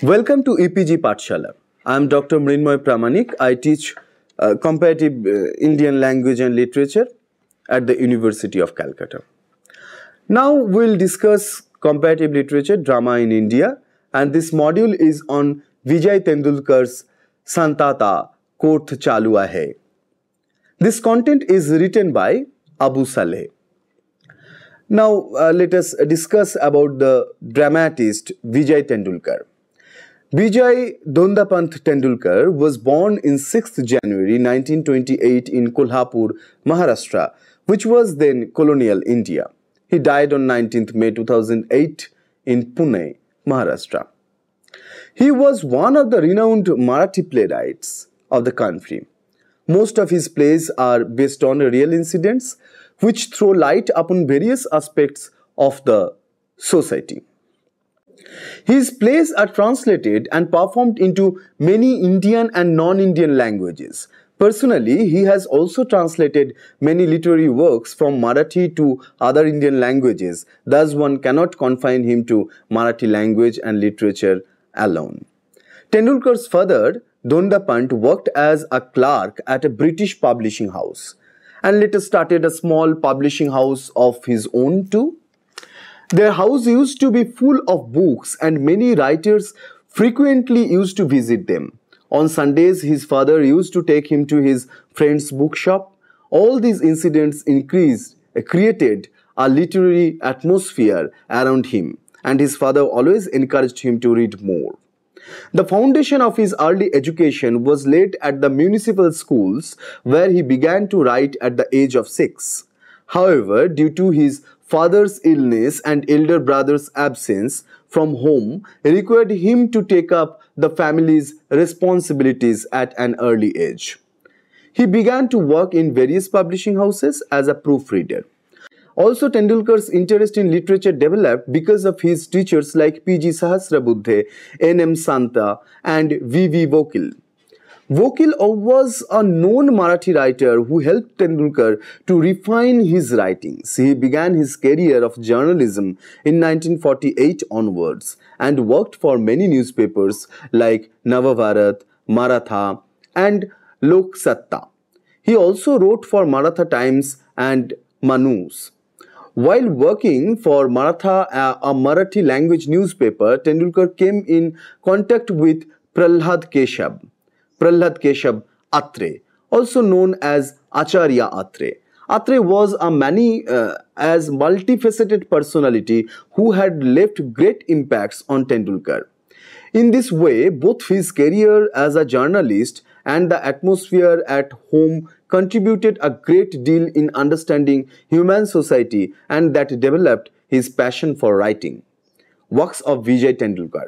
Welcome to EPG Patshala. I am Dr. Mrinmoy Pramanik. I teach uh, comparative uh, Indian language and literature at the University of Calcutta. Now we'll discuss comparative literature drama in India and this module is on Vijay Tendulkar's Santata Koth Chalua Hai. This content is written by Abu Saleh. Now uh, let us discuss about the dramatist Vijay Tendulkar. Vijay Dondapanth Tendulkar was born in 6th January 1928 in Kolhapur, Maharashtra, which was then colonial India. He died on 19th May 2008 in Pune, Maharashtra. He was one of the renowned Marathi playwrights of the country. Most of his plays are based on real incidents which throw light upon various aspects of the society. His plays are translated and performed into many Indian and non-Indian languages. Personally, he has also translated many literary works from Marathi to other Indian languages. Thus, one cannot confine him to Marathi language and literature alone. Tendulkar's father, Dondapant, worked as a clerk at a British publishing house and later started a small publishing house of his own too. Their house used to be full of books and many writers frequently used to visit them. On Sundays, his father used to take him to his friend's bookshop. All these incidents increased, uh, created a literary atmosphere around him and his father always encouraged him to read more. The foundation of his early education was laid at the municipal schools where he began to write at the age of 6. However, due to his father's illness and elder brother's absence from home required him to take up the family's responsibilities at an early age. He began to work in various publishing houses as a proofreader. Also, Tendulkar's interest in literature developed because of his teachers like P.G. Sahasrabuddhe, N.M. Santa, and V.V. Vokil. Vokil was a known Marathi writer who helped Tendulkar to refine his writings. He began his career of journalism in 1948 onwards and worked for many newspapers like Navavarat, Maratha and Lok Satta. He also wrote for Maratha Times and Manus. While working for Maratha, a Marathi language newspaper, Tendulkar came in contact with Pralhad Keshab Prahlad Keshab Atre, also known as Acharya Atre. Atre was a many uh, as multifaceted personality who had left great impacts on Tendulkar. In this way, both his career as a journalist and the atmosphere at home contributed a great deal in understanding human society and that developed his passion for writing. Works of Vijay Tendulkar.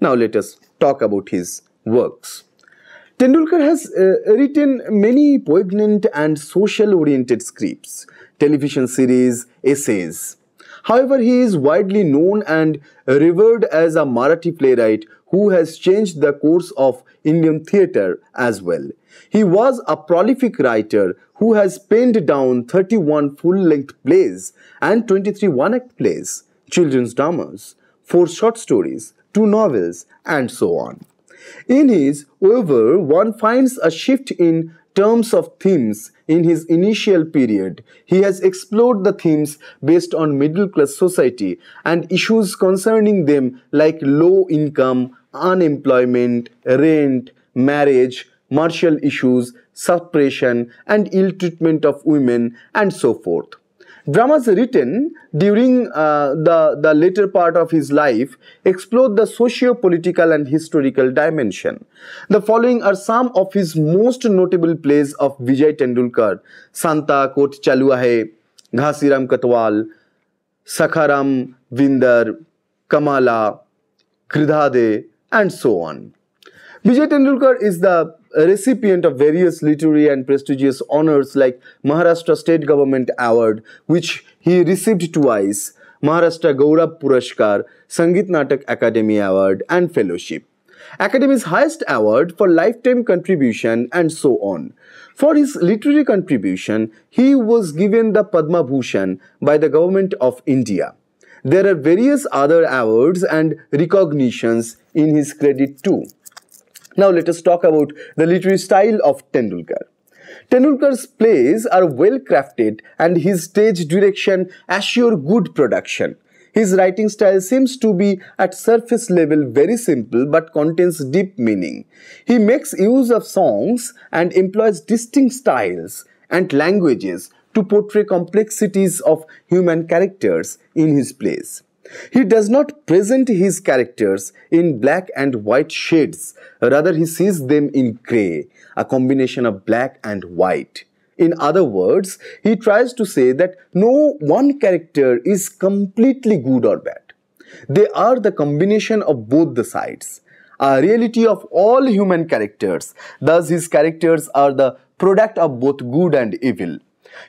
Now let us talk about his works. Tendulkar has uh, written many poignant and social-oriented scripts, television series, essays. However, he is widely known and revered as a Marathi playwright who has changed the course of Indian theatre as well. He was a prolific writer who has penned down 31 full-length plays and 23 one-act plays, children's dramas, four short stories, two novels, and so on. In his over, one finds a shift in terms of themes in his initial period. He has explored the themes based on middle class society and issues concerning them like low income, unemployment, rent, marriage, martial issues, suppression and ill treatment of women and so forth. Dramas written during uh, the, the later part of his life explored the socio-political and historical dimension. The following are some of his most notable plays of Vijay Tendulkar, Santa Kot Chalua Hai, Ghasiram Katwal, Sakharam Vindar, Kamala, Kridade, and so on. Vijay Tendulkar is the a recipient of various literary and prestigious honors like Maharashtra State Government Award, which he received twice, Maharashtra Gaurav Puraskar, Sangit Natak Academy Award, and Fellowship. Academy's highest award for lifetime contribution and so on. For his literary contribution, he was given the Padma Bhushan by the Government of India. There are various other awards and recognitions in his credit too. Now let us talk about the literary style of Tendulkar. Tendulkar's plays are well crafted and his stage direction assure good production. His writing style seems to be at surface level very simple but contains deep meaning. He makes use of songs and employs distinct styles and languages to portray complexities of human characters in his plays. He does not present his characters in black and white shades, rather he sees them in grey, a combination of black and white. In other words, he tries to say that no one character is completely good or bad. They are the combination of both the sides, a reality of all human characters. Thus, his characters are the product of both good and evil.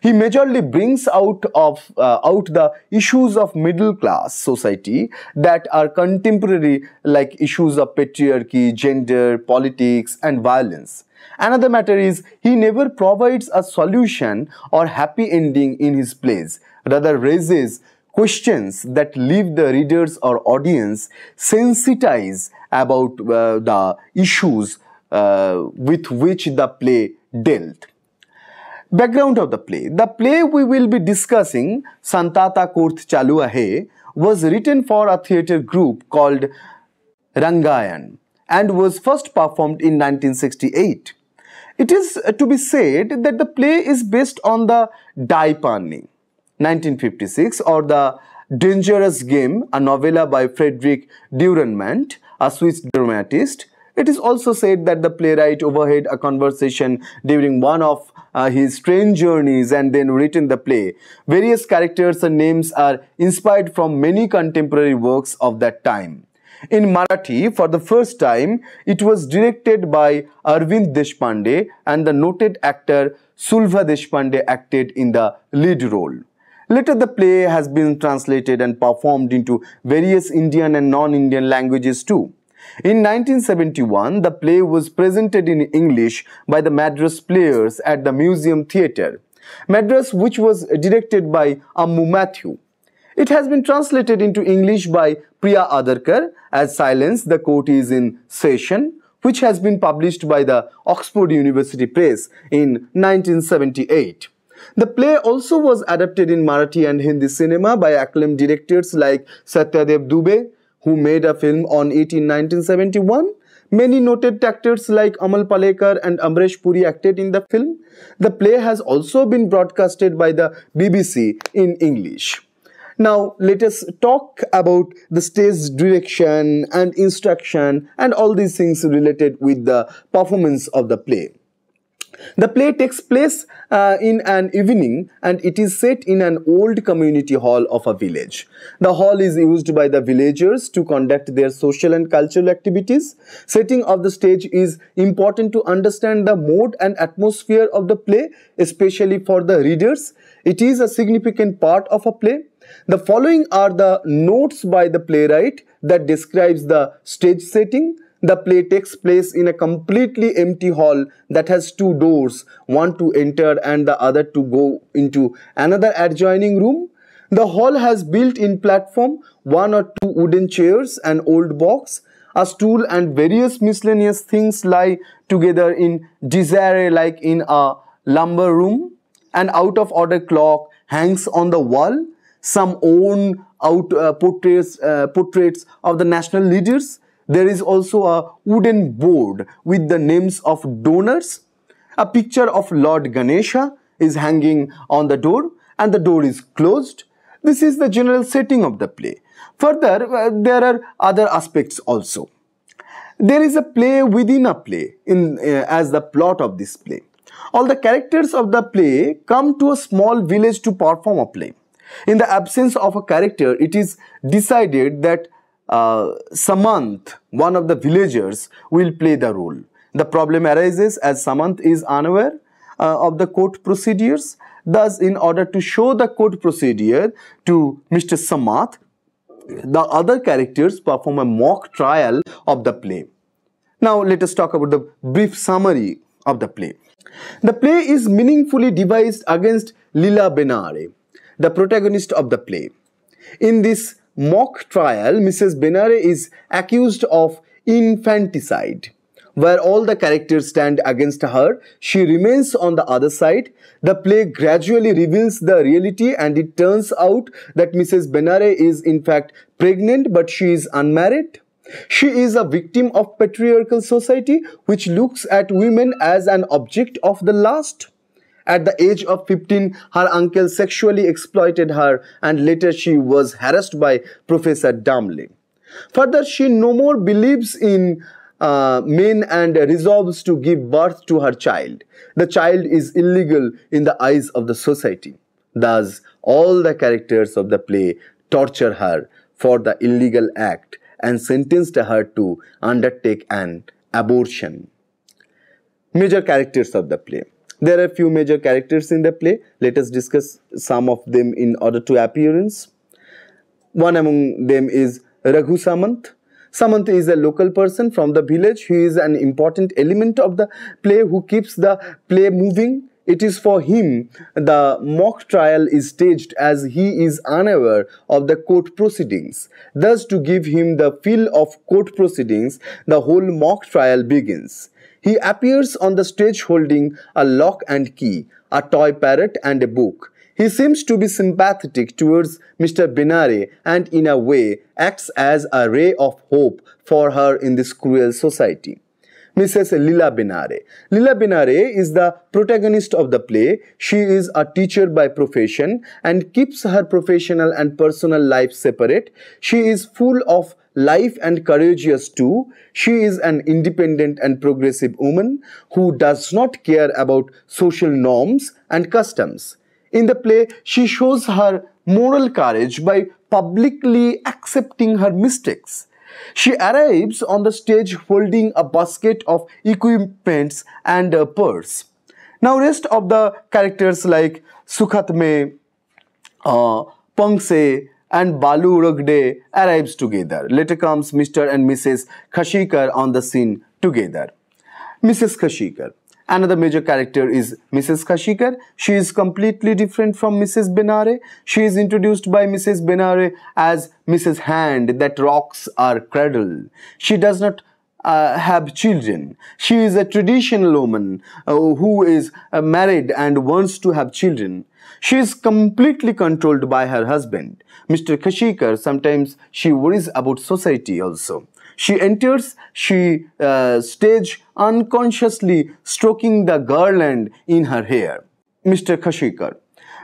He majorly brings out of uh, out the issues of middle class society that are contemporary like issues of patriarchy, gender, politics and violence. Another matter is he never provides a solution or happy ending in his plays, rather raises questions that leave the readers or audience sensitized about uh, the issues uh, with which the play dealt. Background of the play. The play we will be discussing, Santata Kurth Chalu Ahe, was written for a theatre group called Rangayan and was first performed in 1968. It is to be said that the play is based on the Daipani 1956 or the Dangerous Game, a novella by Frederick Durandmant, a Swiss dramatist, it is also said that the playwright overheard a conversation during one of uh, his train journeys and then written the play. Various characters and names are inspired from many contemporary works of that time. In Marathi, for the first time, it was directed by Arvind Deshpande and the noted actor Sulva Deshpande acted in the lead role. Later, the play has been translated and performed into various Indian and non-Indian languages too. In 1971, the play was presented in English by the Madras Players at the Museum Theatre. Madras, which was directed by Ammu Mathew. It has been translated into English by Priya Adarkar as Silence, the Court is in Session, which has been published by the Oxford University Press in 1978. The play also was adapted in Marathi and Hindi cinema by acclaimed directors like Satyadev Dubey, who made a film on it in 1971. Many noted actors like Amal Palekar and Amresh Puri acted in the film. The play has also been broadcasted by the BBC in English. Now, let us talk about the stage direction and instruction and all these things related with the performance of the play. The play takes place uh, in an evening and it is set in an old community hall of a village. The hall is used by the villagers to conduct their social and cultural activities. Setting of the stage is important to understand the mood and atmosphere of the play, especially for the readers. It is a significant part of a play. The following are the notes by the playwright that describes the stage setting, the play takes place in a completely empty hall that has two doors, one to enter and the other to go into another adjoining room. The hall has built-in platform, one or two wooden chairs, an old box, a stool and various miscellaneous things lie together in disarray like in a lumber room. An out of order clock hangs on the wall. Some own out uh, portraits, uh, portraits of the national leaders. There is also a wooden board with the names of donors. A picture of Lord Ganesha is hanging on the door and the door is closed. This is the general setting of the play. Further, uh, there are other aspects also. There is a play within a play in, uh, as the plot of this play. All the characters of the play come to a small village to perform a play. In the absence of a character, it is decided that uh, Samanth, one of the villagers, will play the role. The problem arises as Samanth is unaware uh, of the court procedures. Thus, in order to show the court procedure to Mr. Samath, the other characters perform a mock trial of the play. Now, let us talk about the brief summary of the play. The play is meaningfully devised against Lila Benare, the protagonist of the play. In this mock trial, Mrs. Benare is accused of infanticide where all the characters stand against her. She remains on the other side. The play gradually reveals the reality and it turns out that Mrs. Benare is in fact pregnant but she is unmarried. She is a victim of patriarchal society which looks at women as an object of the lust. At the age of 15, her uncle sexually exploited her and later she was harassed by Professor Damley. Further, she no more believes in uh, men and resolves to give birth to her child. The child is illegal in the eyes of the society. Thus, all the characters of the play torture her for the illegal act and sentenced her to undertake an abortion. Major characters of the play. There are few major characters in the play. Let us discuss some of them in order to appearance. One among them is Raghu Samant. Samant is a local person from the village who is an important element of the play who keeps the play moving. It is for him the mock trial is staged as he is unaware of the court proceedings. Thus, to give him the feel of court proceedings, the whole mock trial begins. He appears on the stage holding a lock and key, a toy parrot and a book. He seems to be sympathetic towards Mr. Binare and in a way acts as a ray of hope for her in this cruel society. Mrs. Lila Binare. Lila Binare is the protagonist of the play. She is a teacher by profession and keeps her professional and personal life separate. She is full of life and courageous too. She is an independent and progressive woman who does not care about social norms and customs. In the play, she shows her moral courage by publicly accepting her mistakes. She arrives on the stage holding a basket of equipments and a purse. Now rest of the characters like Sukhatme, uh, Pongse, and Balu Rugde arrives together. Later comes Mr. and Mrs. Kashikar on the scene together. Mrs. Kashikar, Another major character is Mrs. Kashikar. She is completely different from Mrs. Benare. She is introduced by Mrs. Benare as Mrs. Hand that rocks our cradle. She does not uh, have children. She is a traditional woman uh, who is uh, married and wants to have children. She is completely controlled by her husband, Mr. Kashikar. Sometimes she worries about society also. She enters she uh, stage unconsciously stroking the garland in her hair. Mr. Kashikar.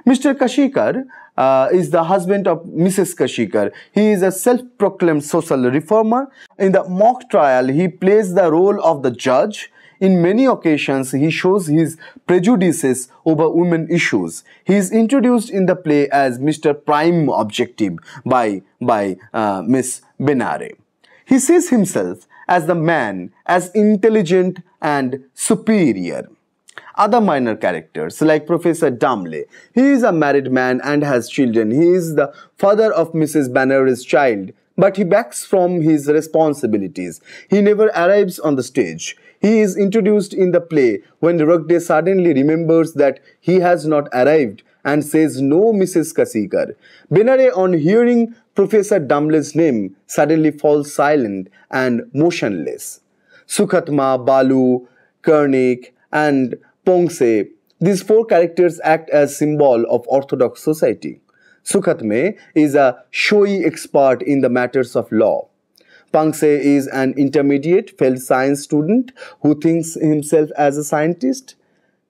Mr. Kashikar uh, is the husband of Mrs. Kashikar. He is a self-proclaimed social reformer. In the mock trial, he plays the role of the judge in many occasions, he shows his prejudices over women issues. He is introduced in the play as Mr. Prime Objective by, by uh, Miss Benare. He sees himself as the man, as intelligent and superior other minor characters like Professor Damle. He is a married man and has children. He is the father of Mrs. Banner's child. But he backs from his responsibilities. He never arrives on the stage. He is introduced in the play when Rugde suddenly remembers that he has not arrived and says no Mrs. Kasikar. Benare on hearing Professor Dhamle's name suddenly falls silent and motionless. Sukhatma, Balu, Kernik and Pongse, these four characters act as symbol of orthodox society. Sukhatme is a showy expert in the matters of law. Pangse is an intermediate failed science student who thinks himself as a scientist.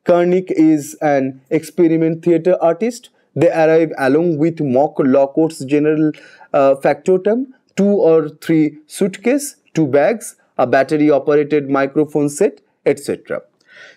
Karnik is an experiment theater artist. They arrive along with mock courts, general uh, factotum, two or three suitcase, two bags, a battery operated microphone set, etc.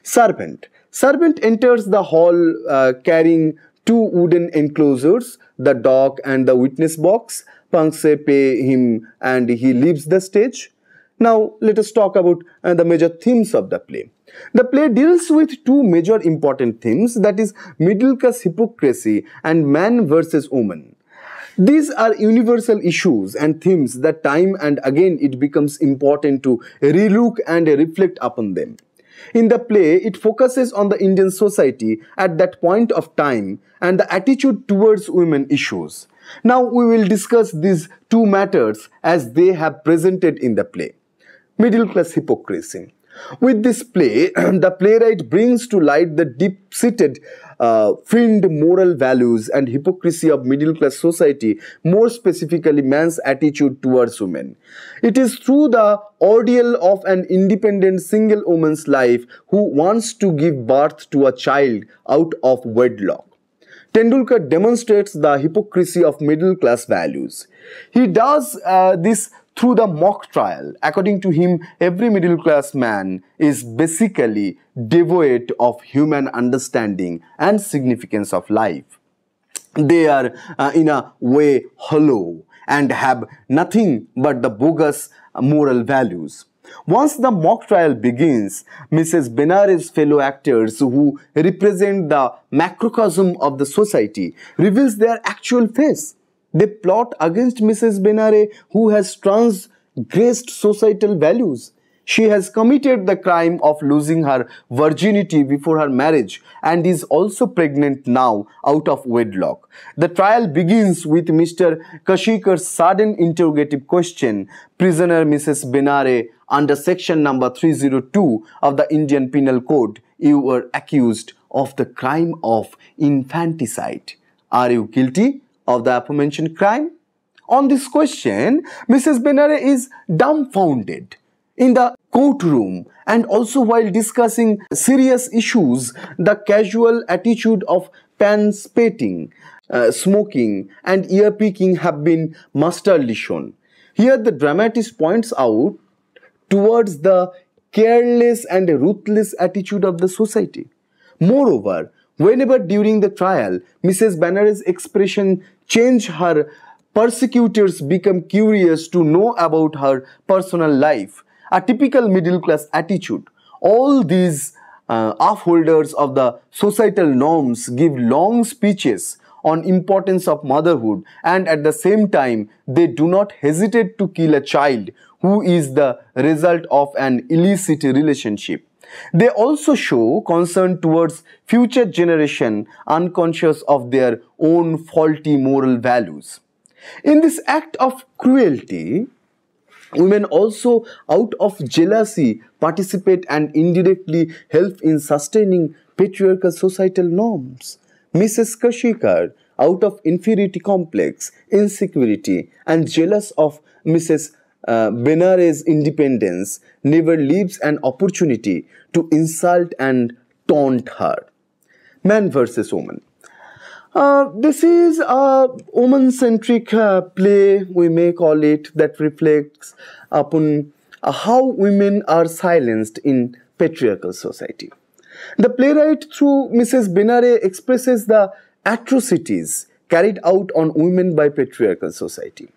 Servant. Servant enters the hall uh, carrying two wooden enclosures, the dock and the witness box punks pay him and he leaves the stage. Now let us talk about uh, the major themes of the play. The play deals with two major important themes that is middle class hypocrisy and man versus woman. These are universal issues and themes that time and again it becomes important to relook and reflect upon them. In the play, it focuses on the Indian society at that point of time and the attitude towards women issues. Now we will discuss these two matters as they have presented in the play. Middle class hypocrisy. With this play, the playwright brings to light the deep-seated uh, moral values and hypocrisy of middle-class society, more specifically man's attitude towards women. It is through the ordeal of an independent single woman's life who wants to give birth to a child out of wedlock Tendulkar demonstrates the hypocrisy of middle class values. He does uh, this through the mock trial. According to him, every middle class man is basically devoid of human understanding and significance of life. They are uh, in a way hollow and have nothing but the bogus moral values. Once the mock trial begins, Mrs. Benares fellow actors who represent the macrocosm of the society reveals their actual face. They plot against Mrs. Benares who has transgressed societal values. She has committed the crime of losing her virginity before her marriage and is also pregnant now out of wedlock. The trial begins with Mr. Kashikar's sudden interrogative question, prisoner Mrs. Benare under section number 302 of the Indian Penal Code, you were accused of the crime of infanticide. Are you guilty of the aforementioned crime? On this question, Mrs. Benare is dumbfounded in the courtroom and also while discussing serious issues the casual attitude of pan spitting uh, smoking and ear picking have been masterly shown here the dramatist points out towards the careless and ruthless attitude of the society moreover whenever during the trial mrs bannery's expression changed her persecutors become curious to know about her personal life a typical middle class attitude. All these uh, upholders of the societal norms give long speeches on importance of motherhood and at the same time they do not hesitate to kill a child who is the result of an illicit relationship. They also show concern towards future generation unconscious of their own faulty moral values. In this act of cruelty, Women also, out of jealousy, participate and indirectly help in sustaining patriarchal societal norms. Mrs. Kashikar, out of inferiority complex, insecurity, and jealous of Mrs. Uh, Benares' independence, never leaves an opportunity to insult and taunt her. Man versus woman. Uh, this is a woman-centric uh, play, we may call it, that reflects upon uh, how women are silenced in patriarchal society. The playwright through Mrs. Benare expresses the atrocities carried out on women by patriarchal society.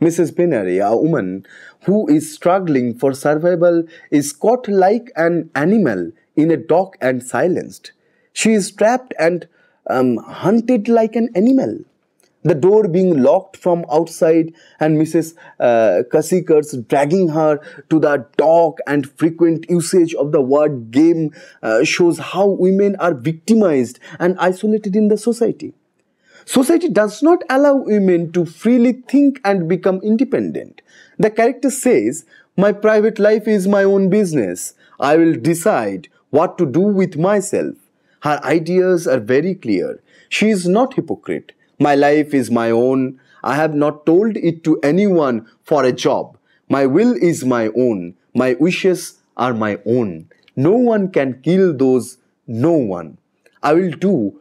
Mrs. Benare, a woman who is struggling for survival, is caught like an animal in a dock and silenced. She is trapped and um, hunted like an animal. The door being locked from outside and Mrs. Uh, Kasikers dragging her to the dock and frequent usage of the word game uh, shows how women are victimized and isolated in the society. Society does not allow women to freely think and become independent. The character says, My private life is my own business. I will decide what to do with myself. Her ideas are very clear. She is not hypocrite. My life is my own. I have not told it to anyone for a job. My will is my own. My wishes are my own. No one can kill those, no one. I will do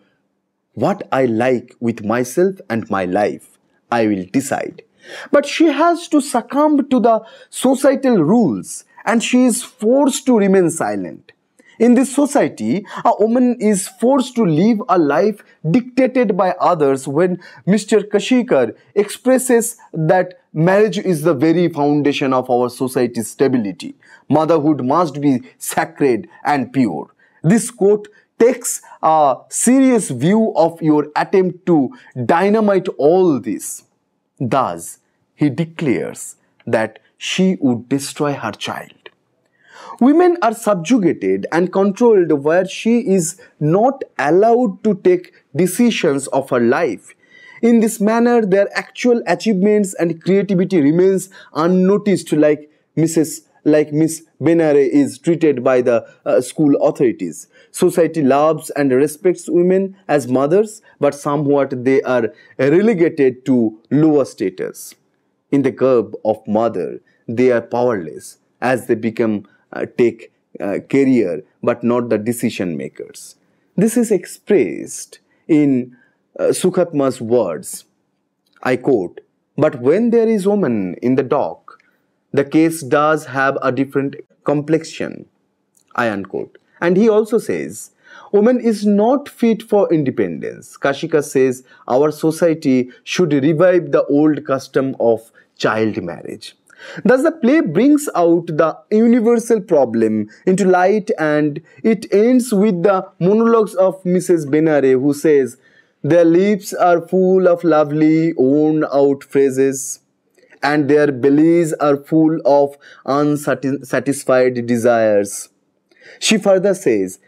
what I like with myself and my life. I will decide. But she has to succumb to the societal rules and she is forced to remain silent. In this society, a woman is forced to live a life dictated by others when Mr. Kashikar expresses that marriage is the very foundation of our society's stability. Motherhood must be sacred and pure. This quote takes a serious view of your attempt to dynamite all this. Thus, he declares that she would destroy her child. Women are subjugated and controlled where she is not allowed to take decisions of her life. In this manner, their actual achievements and creativity remains unnoticed like Mrs. like Miss Benare is treated by the uh, school authorities. Society loves and respects women as mothers, but somewhat they are relegated to lower status. In the garb of mother, they are powerless as they become uh, take uh, career but not the decision makers. This is expressed in uh, Sukhatma's words. I quote, But when there is woman in the dock, the case does have a different complexion. I unquote. And he also says, Woman is not fit for independence. Kashika says our society should revive the old custom of child marriage. Thus, the play brings out the universal problem into light and it ends with the monologues of Mrs. Benare who says, Their lips are full of lovely, worn out phrases, and their bellies are full of unsatisfied desires. She further says,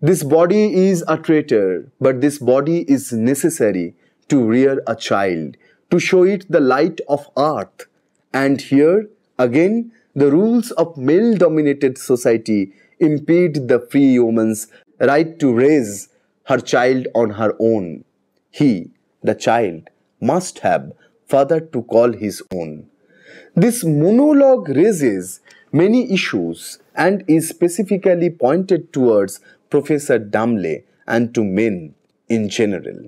This body is a traitor, but this body is necessary to rear a child, to show it the light of earth and here, again, the rules of male-dominated society impede the free woman's right to raise her child on her own. He, the child, must have father to call his own. This monologue raises many issues and is specifically pointed towards Professor Damle and to men in general.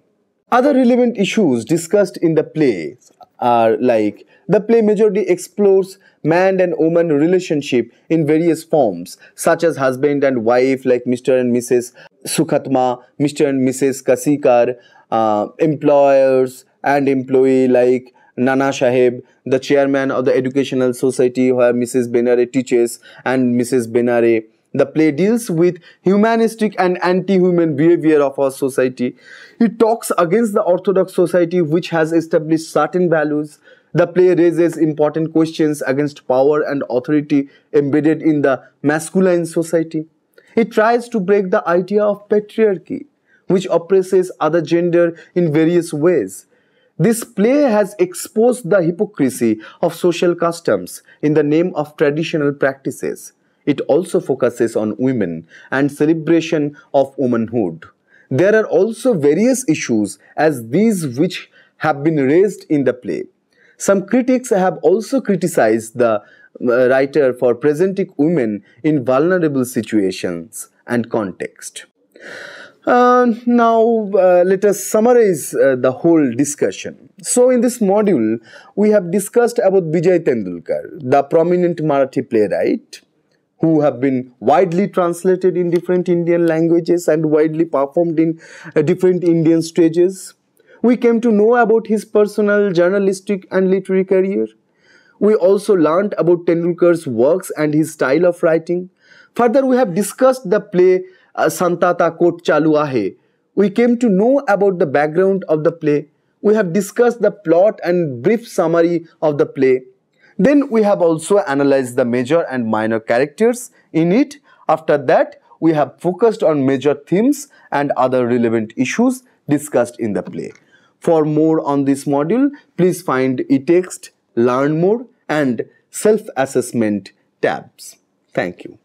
Other relevant issues discussed in the play are like. The play majorly explores man and woman relationship in various forms, such as husband and wife, like Mr. and Mrs. Sukhatma, Mr. and Mrs. Kasikar, uh, employers and employee, like Nana Shahib, the chairman of the Educational Society, where Mrs. Benare teaches, and Mrs. Benare the play deals with humanistic and anti-human behavior of our society. It talks against the orthodox society which has established certain values. The play raises important questions against power and authority embedded in the masculine society. It tries to break the idea of patriarchy, which oppresses other gender in various ways. This play has exposed the hypocrisy of social customs in the name of traditional practices. It also focuses on women and celebration of womanhood. There are also various issues as these which have been raised in the play. Some critics have also criticized the uh, writer for presenting women in vulnerable situations and context. Uh, now, uh, let us summarize uh, the whole discussion. So, in this module, we have discussed about Vijay Tendulkar, the prominent Marathi playwright who have been widely translated in different Indian languages and widely performed in uh, different Indian stages. We came to know about his personal journalistic and literary career. We also learned about Tendulkar's works and his style of writing. Further, we have discussed the play uh, Santata Kot Chalu Ahe. We came to know about the background of the play. We have discussed the plot and brief summary of the play. Then we have also analyzed the major and minor characters in it. After that, we have focused on major themes and other relevant issues discussed in the play. For more on this module, please find eText, text learn more and self-assessment tabs. Thank you.